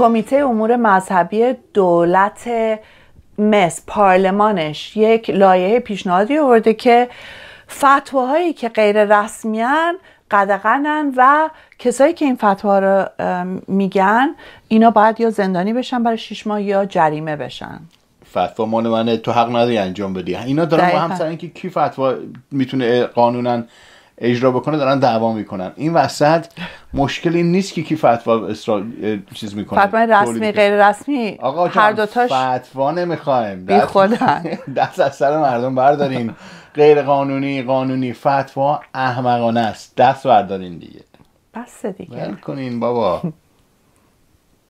کمیته امور مذهبی دولت مس پارلمانش یک لایه پیشنهادی آورده که فتواهایی که غیر رسمیان قدغنن و کسایی که این فتوا رو میگن اینا باید یا زندانی بشن برای شش ماه یا جریمه بشن فتوا مال تو حق نداری انجام بدی اینا دارن با هم سر اینکه کی فتوا میتونه قانونا اجرا بکنه دارن دعوا میکنن این وسط مشکلی نیست که کی فتوا اسرا... چیز میکنه فتوا رسمی غیر رسمی آقا هر دو فتوا نمیخوایم بی خدا دست از سر مردم بردارین غیر قانونی قانونی فتوا احمقانه است دست بردارین دیگه بس دیگه کنین بابا